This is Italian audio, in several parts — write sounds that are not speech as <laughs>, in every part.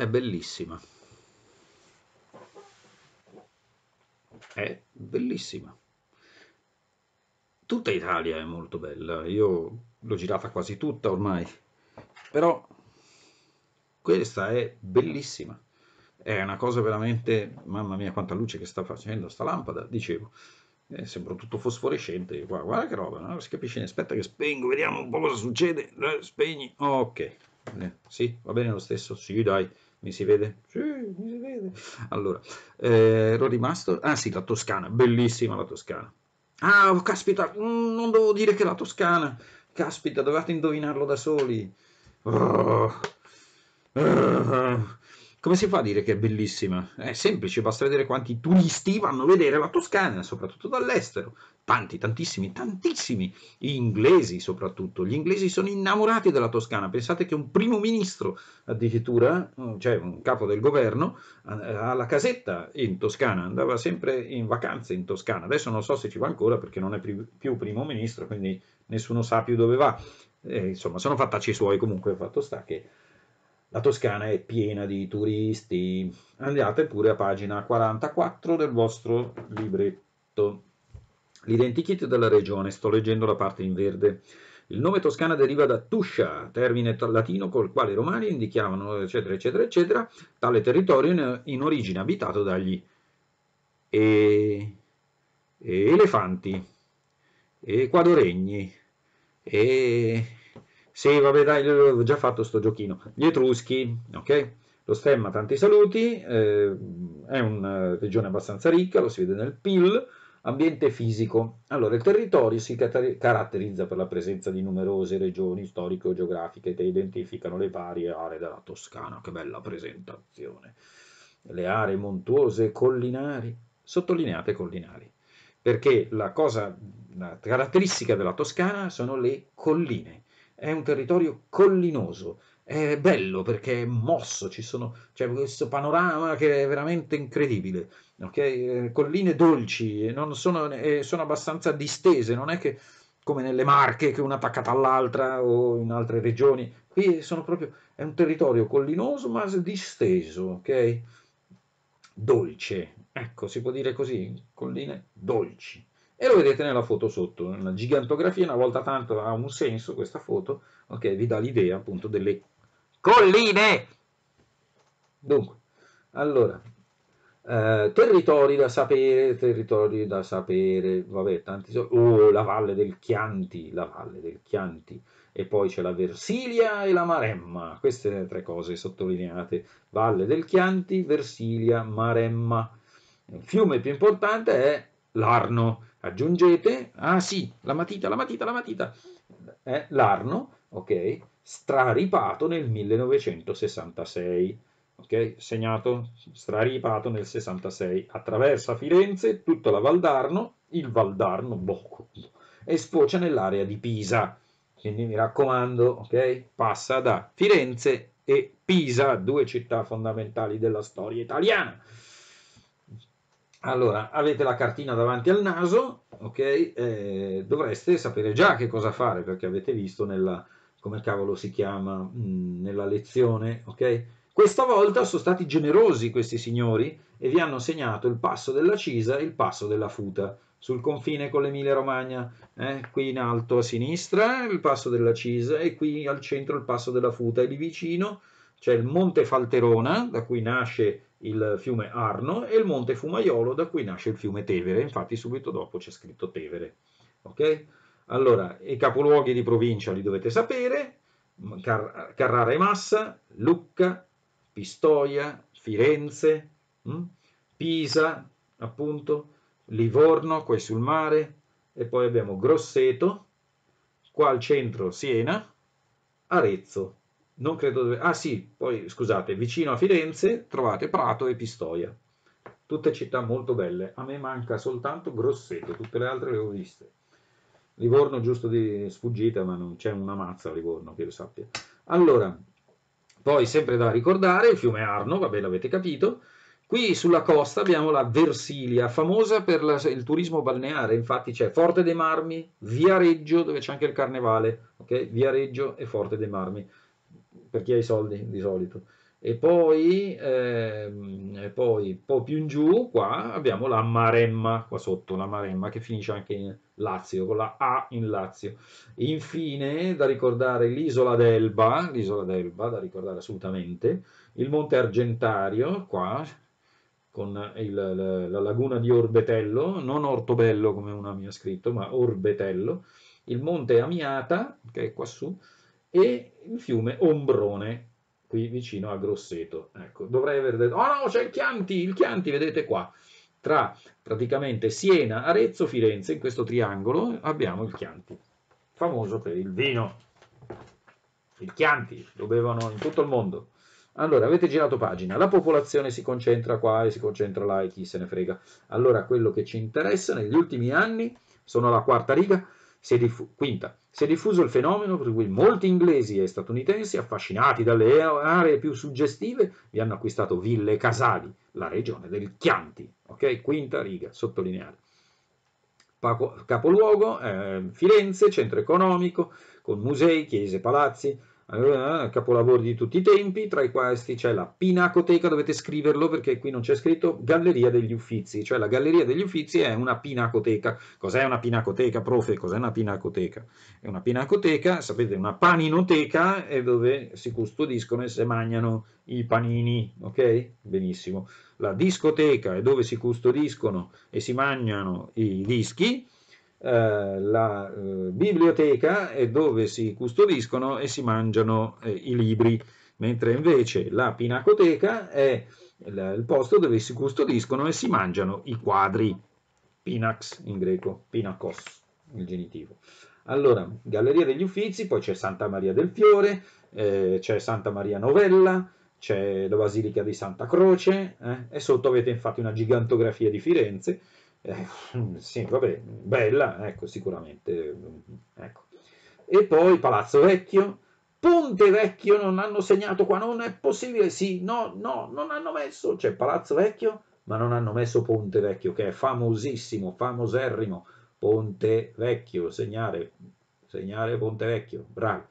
È bellissima. È bellissima. Tutta Italia è molto bella. Io l'ho girata quasi tutta ormai. Però questa è bellissima. È una cosa veramente... Mamma mia quanta luce che sta facendo sta lampada, dicevo. Eh, sembra tutto fosforescente qua, guarda che roba, non si capisce aspetta che spengo, vediamo un po' cosa succede, eh, spegni, ok, eh, sì, va bene lo stesso, sì dai, mi si vede? Sì, mi si vede. <laughs> Allora, eh, ero rimasto... Ah sì, la Toscana, bellissima la Toscana. Ah, caspita, mm, non devo dire che la Toscana. Caspita, dovete indovinarlo da soli. Oh. Oh. Come si fa a dire che è bellissima? È semplice, basta vedere quanti turisti vanno a vedere la Toscana, soprattutto dall'estero. Tanti, tantissimi, tantissimi. Gli inglesi soprattutto. Gli inglesi sono innamorati della Toscana. Pensate che un primo ministro, addirittura, mm, cioè un capo del governo, ha eh, la casetta in Toscana. Andava sempre in vacanze in Toscana. Adesso non so se ci va ancora perché non è più primo ministro, quindi nessuno sa più dove va. Eh, insomma, sono fattaci suoi comunque, fatto sta che la Toscana è piena di turisti. Andate pure a pagina 44 del vostro libretto. L'identikit della regione, sto leggendo la parte in verde. Il nome Toscana deriva da Tuscia, termine latino col quale i romani indicavano, eccetera, eccetera, eccetera, tale territorio in origine abitato dagli e... E elefanti, equadoregni, e sì, vabbè, dai, ho già fatto sto giochino. Gli Etruschi, ok? Lo stemma, tanti saluti, eh, è una eh, regione abbastanza ricca, lo si vede nel PIL, ambiente fisico. Allora, il territorio si caratterizza per la presenza di numerose regioni storico-geografiche che identificano le varie aree della Toscana. Che bella presentazione! Le aree montuose e collinari, sottolineate collinari, perché la cosa, la caratteristica della Toscana sono le colline è un territorio collinoso, è bello perché è mosso, ci sono, c'è questo panorama che è veramente incredibile, okay? Eh, colline dolci, eh, sono, eh, sono, abbastanza distese, non è che come nelle Marche che una attaccata all'altra o in altre regioni, qui sono proprio, è un territorio collinoso ma disteso, ok? Dolce, ecco, si può dire così, colline dolci e lo vedete nella foto sotto, una gigantografia, una volta tanto ha un senso questa foto, ok, vi dà l'idea appunto delle colline. Dunque, allora, eh, territori da sapere, territori da sapere, vabbè, tanti, oh, la valle del Chianti, la valle del Chianti, e poi c'è la Versilia e la Maremma, queste tre cose sottolineate, valle del Chianti, Versilia, Maremma. Il fiume più importante è l'Arno, aggiungete, ah sì, la matita, la matita, la matita, eh, l'Arno, ok, straripato nel 1966, ok, segnato, straripato nel 66, attraversa Firenze, tutta la Val d'Arno, il Valdarno, boh, e sfocia nell'area di Pisa, quindi mi raccomando, ok, passa da Firenze e Pisa, due città fondamentali della storia italiana. Allora, avete la cartina davanti al naso, ok? Eh, dovreste sapere già che cosa fare perché avete visto nella, come cavolo si chiama, mh, mm, nella lezione, ok? Questa volta sono stati generosi questi signori e vi hanno segnato il passo della Cisa e il passo della Futa sul confine con l'Emilia Romagna, eh? qui in alto a sinistra il passo della Cisa e qui al centro il passo della Futa e lì vicino c'è il Monte Falterona da cui nasce il fiume Arno e il monte Fumaiolo da cui nasce il fiume Tevere, infatti subito dopo c'è scritto Tevere. Okay? Allora, i capoluoghi di provincia li dovete sapere, Car Carrara e Massa, Lucca, Pistoia, Firenze, mh? Hm? Pisa, appunto, Livorno, qui sul mare, e poi abbiamo Grosseto, qua al centro Siena, Arezzo non credo dove... Ah sì, poi scusate, vicino a Firenze trovate Prato e Pistoia. Tutte città molto belle. A me manca soltanto Grosseto, tutte le altre le ho viste. Livorno giusto di sfuggita, ma non c'è una mazza a Livorno, che lo sappia. Allora, poi sempre da ricordare, il fiume Arno, vabbè l'avete capito. Qui sulla costa abbiamo la Versilia, famosa per la, il turismo balneare, infatti c'è Forte dei Marmi, Viareggio, dove c'è anche il carnevale, ok? Viareggio e Forte dei Marmi per chi ha i soldi di solito. E poi, ehm, e poi, un po' più in giù, qua abbiamo la Maremma, qua sotto la Maremma, che finisce anche in Lazio, con la A in Lazio. Infine, da ricordare l'isola d'Elba, l'isola d'Elba, da ricordare assolutamente, il Monte Argentario, qua, con il, la, la laguna di Orbetello, non Ortobello come una mi ha scritto, ma Orbetello, il Monte Amiata, che è qua su, e il fiume Ombrone, qui vicino a Grosseto. Ecco, dovrei aver detto, oh no, c'è il Chianti, il Chianti, vedete qua, tra praticamente Siena, Arezzo, Firenze, in questo triangolo abbiamo il Chianti, famoso per il vino. Il Chianti lo bevono in tutto il mondo. Allora, avete girato pagina, la popolazione si concentra qua e si concentra là e chi se ne frega. Allora, quello che ci interessa negli ultimi anni, sono alla quarta riga, si diffu- quinta, si è diffuso il fenomeno per cui molti inglesi e statunitensi, affascinati dalle aree più suggestive, vi hanno acquistato ville e casali, la regione del Chianti. Ok? Quinta riga, sottolineare. Paco- capoluogo, eh, Firenze, centro economico, con musei, chiese, palazzi, allora, capolavori di tutti i tempi, tra i quali c'è la Pinacoteca, dovete scriverlo perché qui non c'è scritto Galleria degli Uffizi, cioè la Galleria degli Uffizi è una pinacoteca. Cos'è una pinacoteca, profe? Cos'è una pinacoteca? È una pinacoteca, sapete, una paninoteca è dove si custodiscono e si mangiano i panini, ok? Benissimo. La discoteca è dove si custodiscono e si mangiano i dischi eh, la eh, biblioteca è dove si custodiscono e si mangiano eh, i libri, mentre invece la pinacoteca è il posto dove si custodiscono e si mangiano i quadri. Pinax in greco, pinakos, il genitivo. Allora, Galleria degli Uffizi, poi c'è Santa Maria del Fiore, eh, c'è Santa Maria Novella, c'è la Basilica di Santa Croce eh, e sotto avete infatti una gigantografia di Firenze eh, <laughs> sì, vabbè, bella, ecco, sicuramente. Ecco. E poi Palazzo Vecchio, Ponte Vecchio non hanno segnato qua, non è possibile, sì, no, no, non hanno messo, cioè Palazzo Vecchio, ma non hanno messo Ponte Vecchio, che è famosissimo, famoserrimo, Ponte Vecchio, segnare, segnare Ponte Vecchio, bravo.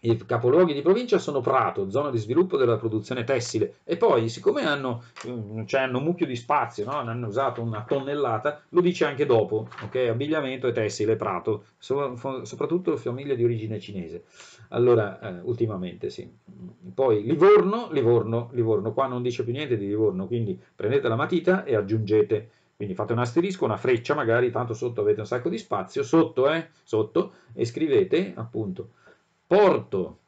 I capoluoghi di provincia sono Prato, zona di sviluppo della produzione tessile, e poi, siccome hanno, mm, cioè hanno un mucchio di spazio, no? hanno usato una tonnellata, lo dice anche dopo, okay? abbigliamento e tessile, Prato, so, soprattutto famiglie di origine cinese. Allora, eh, ultimamente sì. Poi Livorno, Livorno, Livorno, qua non dice più niente di Livorno, quindi prendete la matita e aggiungete quindi fate un asterisco, una freccia magari, tanto sotto avete un sacco di spazio, sotto, eh, sotto, e scrivete appunto porto,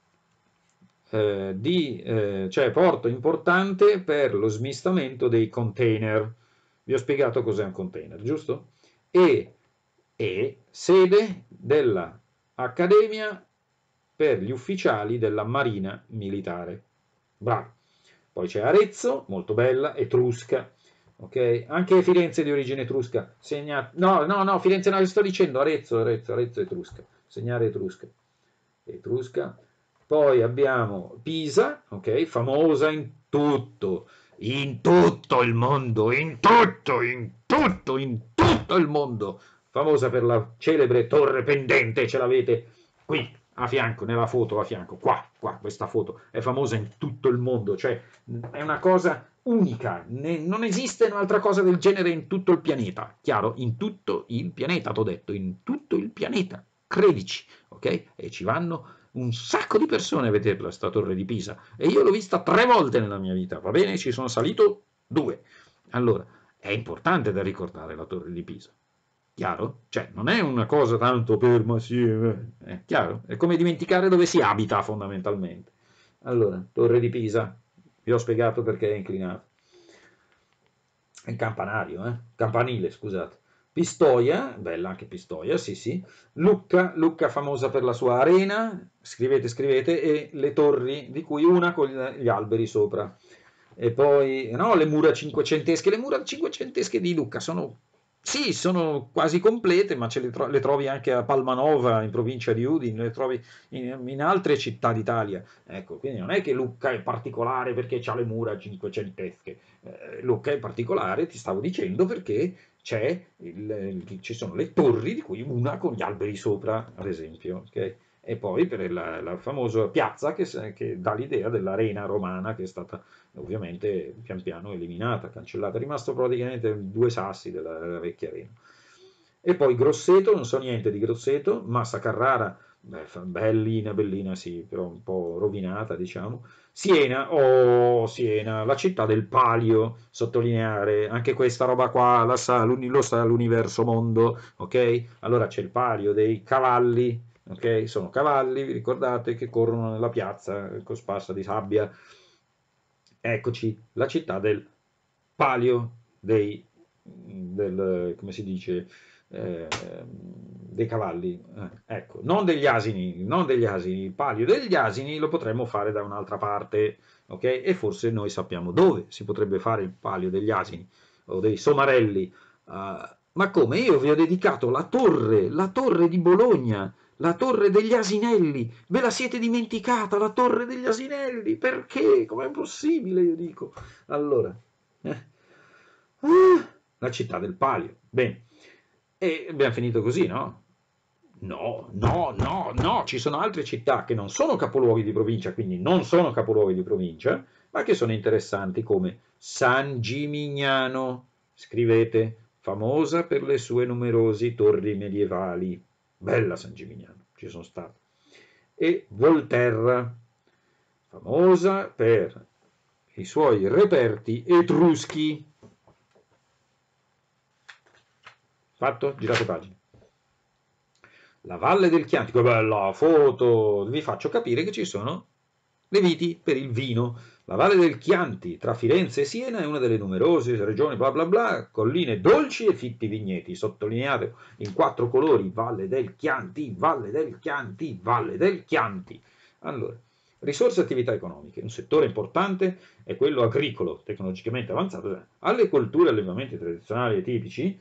eh, di, eh, cioè porto importante per lo smistamento dei container. Vi ho spiegato cos'è un container, giusto? E, e sede dell'Accademia per gli ufficiali della Marina Militare. Bravo. Poi c'è Arezzo, molto bella, etrusca. Ok, Anche Firenze di origine etrusca, segna... no, no, no, Firenze no, sto dicendo Arezzo, Arezzo, Arezzo etrusca, segnare etrusca etrusca. Poi abbiamo Pisa, ok, famosa in tutto, in tutto il mondo, in tutto, in tutto, in tutto il mondo. Famosa per la celebre torre pendente, ce l'avete qui a fianco, nella foto a fianco, qua, qua, questa foto è famosa in tutto il mondo, cioè è una cosa unica, ne, non esiste un'altra cosa del genere in tutto il pianeta, chiaro, in tutto il pianeta, ho detto, in tutto il pianeta. 13, ok? E ci vanno un sacco di persone a vederla, sta torre di Pisa, e io l'ho vista tre volte nella mia vita, va bene? Ci sono salito due. Allora, è importante da ricordare la torre di Pisa, chiaro? Cioè, non è una cosa tanto per ma eh. è chiaro? È come dimenticare dove si abita, fondamentalmente. Allora, torre di Pisa, vi ho spiegato perché è inclinata. È il campanario, eh? Campanile, scusate. Pistoia, bella anche Pistoia, sì sì, Lucca, Lucca famosa per la sua arena, scrivete, scrivete, e le torri, di cui una con gli alberi sopra. E poi, no, le mura cinquecentesche, le mura cinquecentesche di Lucca sono sì, sono quasi complete, ma le, tro le, trovi anche a Palmanova, in provincia di Udine, le trovi in, in altre città d'Italia. Ecco, quindi non è che Lucca è particolare perché ha le mura cinquecentesche. Eh, Lucca è particolare, ti stavo dicendo, perché il, ci sono le torri, di cui una con gli alberi sopra, ad esempio. Okay? E poi per la, la famosa piazza che, che dà l'idea dell'arena romana che è stata ovviamente pian piano eliminata, cancellata, è rimasto praticamente due sassi della, della vecchia arena. E poi Grosseto, non so niente di Grosseto, Massa Carrara bellina, bellina sì, però un po' rovinata diciamo. Siena, oh Siena, la città del palio, sottolineare, anche questa roba qua la sa, lo sa l'universo mondo, ok? Allora c'è il palio dei cavalli, ok? Sono cavalli, vi ricordate, che corrono nella piazza cosparsa di sabbia. Eccoci, la città del palio dei, del, come si dice, eh, dei cavalli, eh, ecco, non degli asini, non degli asini, il palio degli asini lo potremmo fare da un'altra parte, ok? E forse noi sappiamo dove si potrebbe fare il palio degli asini o dei somarelli, uh, ma come io vi ho dedicato la torre, la torre di Bologna, la torre degli asinelli, ve la siete dimenticata, la torre degli asinelli, perché? Com'è possibile, io dico. Allora, eh. ah, la città del palio, bene. E abbiamo finito così, no? No, no, no, no, ci sono altre città che non sono capoluoghi di provincia, quindi non sono capoluoghi di provincia, ma che sono interessanti come San Gimignano, scrivete, famosa per le sue numerose torri medievali. Bella San Gimignano, ci sono stato. E Volterra, famosa per i suoi reperti etruschi. Fatto? Girate pagina. La Valle del Chiantico, bella foto! Vi faccio capire che ci sono le viti per il vino. La Valle del Chianti, tra Firenze e Siena, è una delle numerose regioni, bla bla bla, colline dolci e fitti vigneti, sottolineate in quattro colori, Valle del Chianti, Valle del Chianti, Valle del Chianti. Allora, Risorse e attività economiche. Un settore importante è quello agricolo, tecnologicamente avanzato. Alle colture e allevamenti tradizionali e tipici,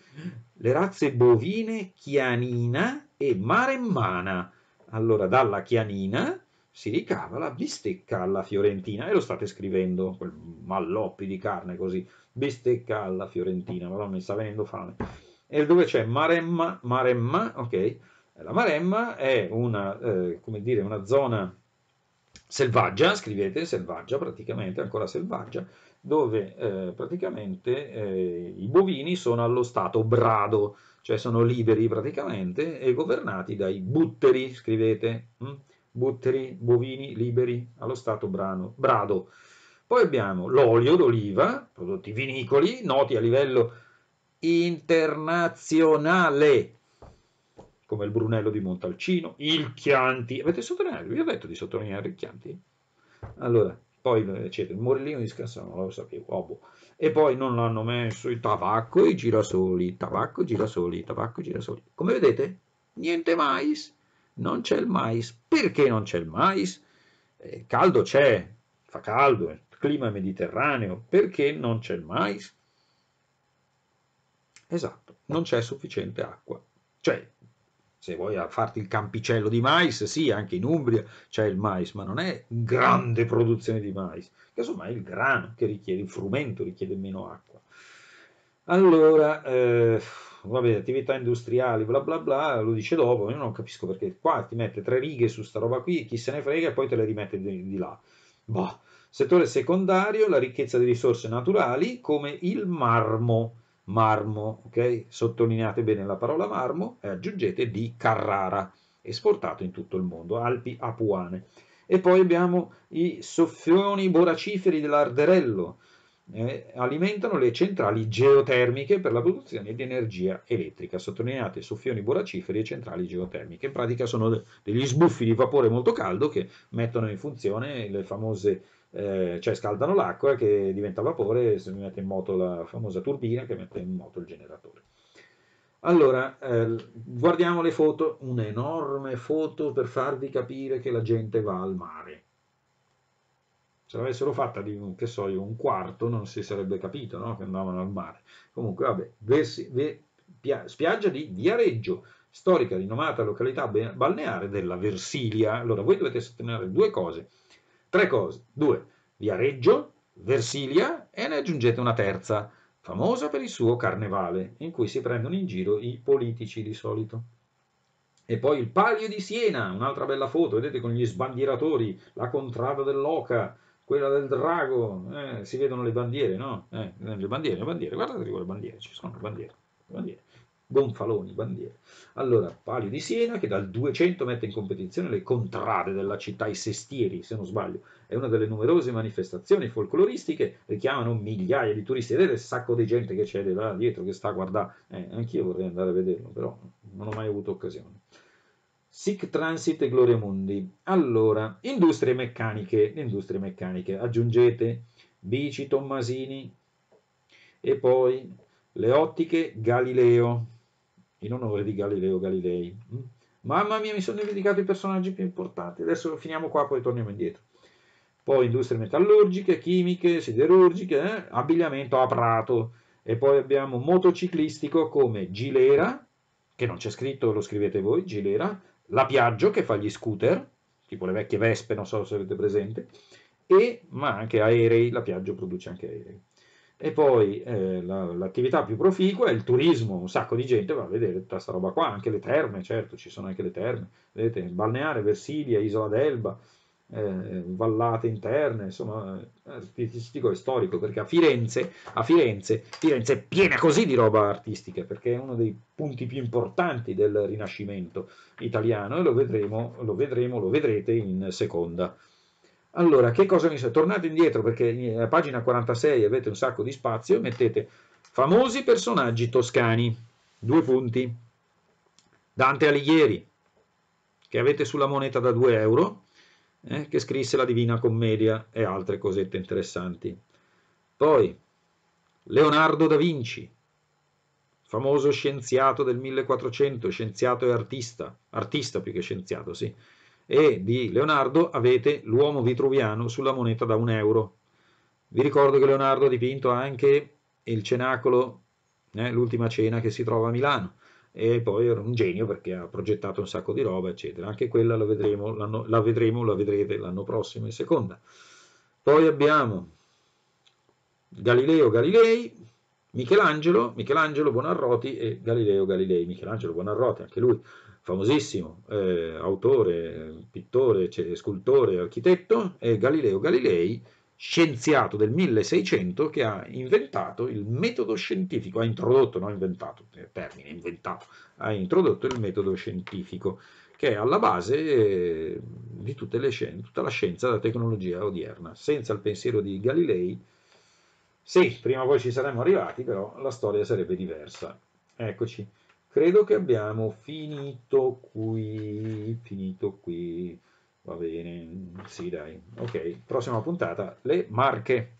le razze bovine, chianina e maremmana. Allora, dalla chianina si ricava la bistecca alla fiorentina, e lo state scrivendo, quel malloppi di carne così, bistecca alla fiorentina, madonna mi sta venendo fame. E dove c'è maremma, maremma, ok? La maremma è una, eh, come dire, una zona selvaggia, scrivete selvaggia praticamente, ancora selvaggia, dove eh, praticamente eh, i bovini sono allo stato brado, cioè sono liberi praticamente e governati dai butteri, scrivete, hm? butteri, bovini liberi allo stato brano, brado. Poi abbiamo l'olio d'oliva, prodotti vinicoli, noti a livello internazionale, come il Brunello di Montalcino, il Chianti. Avete sottolineato? Vi ho detto di sottolineare il Chianti. Allora, poi eh, eccetera, il Morellino di Scassano, lo sapevo, oh boh. e poi non l'hanno messo il tabacco e i girasoli, tabacco, girasoli, tabacco, girasoli. Come vedete, niente mais, non c'è il mais. Perché non c'è il mais? Eh, caldo c'è, fa caldo, il clima mediterraneo, perché non c'è il mais? Esatto, non c'è sufficiente acqua. Cioè, se vuoi farti il campicello di mais, sì, anche in Umbria c'è il mais, ma non è grande produzione di mais, insomma è il grano che richiede, il frumento richiede meno acqua. Allora, eh, vabbè, attività industriali, bla bla bla, lo dice dopo, io non capisco perché qua ti mette tre righe su sta roba qui, chi se ne frega e poi te le rimette di, di là. Boh. Settore secondario, la ricchezza di risorse naturali come il marmo marmo, ok? Sottolineate bene la parola marmo e aggiungete di Carrara, esportato in tutto il mondo, Alpi Apuane. E poi abbiamo i soffioni boraciferi dell'Arderello, eh, alimentano le centrali geotermiche per la produzione di energia elettrica. Sottolineate soffioni boraciferi e centrali geotermiche. In pratica sono degli sbuffi di vapore molto caldo che mettono in funzione le famose eh, cioè scaldano l'acqua che diventa vapore e si mette in moto la famosa turbina che mette in moto il generatore. Allora, eh, guardiamo le foto, un'enorme foto per farvi capire che la gente va al mare. Se l'avessero fatta di un, che so io, un quarto non si sarebbe capito no? che andavano al mare. Comunque, vabbè, versi, ve, pia, spiaggia di Viareggio, storica rinomata località balneare della Versilia. Allora, voi dovete sottolineare due cose Tre cose, due, Viareggio, Versilia e ne aggiungete una terza, famosa per il suo carnevale, in cui si prendono in giro i politici di solito. E poi il Palio di Siena, un'altra bella foto, vedete con gli sbandieratori, la contrada dell'Oca, quella del drago, eh, si vedono le bandiere, no? Eh, le bandiere, le bandiere, guardate le bandiere, ci sono le bandiere, le bandiere gonfaloni bandiere. Allora, Palio di Siena che dal 200 mette in competizione le contrade della città, i sestieri, se non sbaglio. È una delle numerose manifestazioni folcloristiche, richiamano migliaia di turisti. Vedete il sacco di gente che c'è là dietro, che sta a guardare. Eh, anch'io vorrei andare a vederlo, però non ho mai avuto occasione. SIC Transit e Gloria Mundi. Allora, industrie meccaniche, industrie meccaniche, aggiungete Bici Tommasini e poi le ottiche Galileo in onore di Galileo Galilei. Mm. Mamma mia, mi sono dimenticato i personaggi più importanti. Adesso finiamo qua, poi torniamo indietro. Poi industrie metallurgiche, chimiche, siderurgiche, eh? abbigliamento a Prato. E poi abbiamo motociclistico come Gilera, che non c'è scritto, lo scrivete voi, Gilera. La Piaggio, che fa gli scooter, tipo le vecchie Vespe, non so se avete presente. E, ma anche aerei, la Piaggio produce anche aerei. E poi eh, la, l'attività più proficua è il turismo, un sacco di gente va a vedere tutta questa roba qua, anche le terme, certo, ci sono anche le terme, vedete, Balneare, Versilia, Isola d'Elba, eh, vallate interne, insomma, artistico eh, e storico, perché a Firenze, a Firenze, Firenze è piena così di roba artistica, perché è uno dei punti più importanti del Rinascimento italiano e lo vedremo, lo vedremo, lo vedrete in seconda. Allora, che cosa mi serve? Tornate indietro perché a eh, pagina 46 avete un sacco di spazio e mettete famosi personaggi toscani, due punti, Dante Alighieri, che avete sulla moneta da 2 euro, eh, che scrisse la Divina Commedia e altre cosette interessanti. Poi, Leonardo da Vinci, famoso scienziato del 1400, scienziato e artista, artista più che scienziato, sì, e di Leonardo avete l'uomo vitruviano sulla moneta da un euro. Vi ricordo che Leonardo ha dipinto anche il cenacolo, eh, l'ultima cena che si trova a Milano, e poi era un genio perché ha progettato un sacco di roba, eccetera. Anche quella la vedremo, la vedremo, la vedrete l'anno prossimo in seconda. Poi abbiamo Galileo Galilei, Michelangelo, Michelangelo Buonarroti e Galileo Galilei. Michelangelo Buonarroti, anche lui famosissimo eh, autore, pittore, scultore, architetto, è Galileo Galilei, scienziato del 1600 che ha inventato il metodo scientifico, ha introdotto, non inventato, eh, termine inventato, ha introdotto il metodo scientifico che è alla base eh, di scienze, tutta la scienza e della tecnologia odierna. Senza il pensiero di Galilei, sì, prima o poi ci saremmo arrivati, però la storia sarebbe diversa. Eccoci. Credo che abbiamo finito qui, finito qui, va bene, sì dai, ok, prossima puntata, le marche.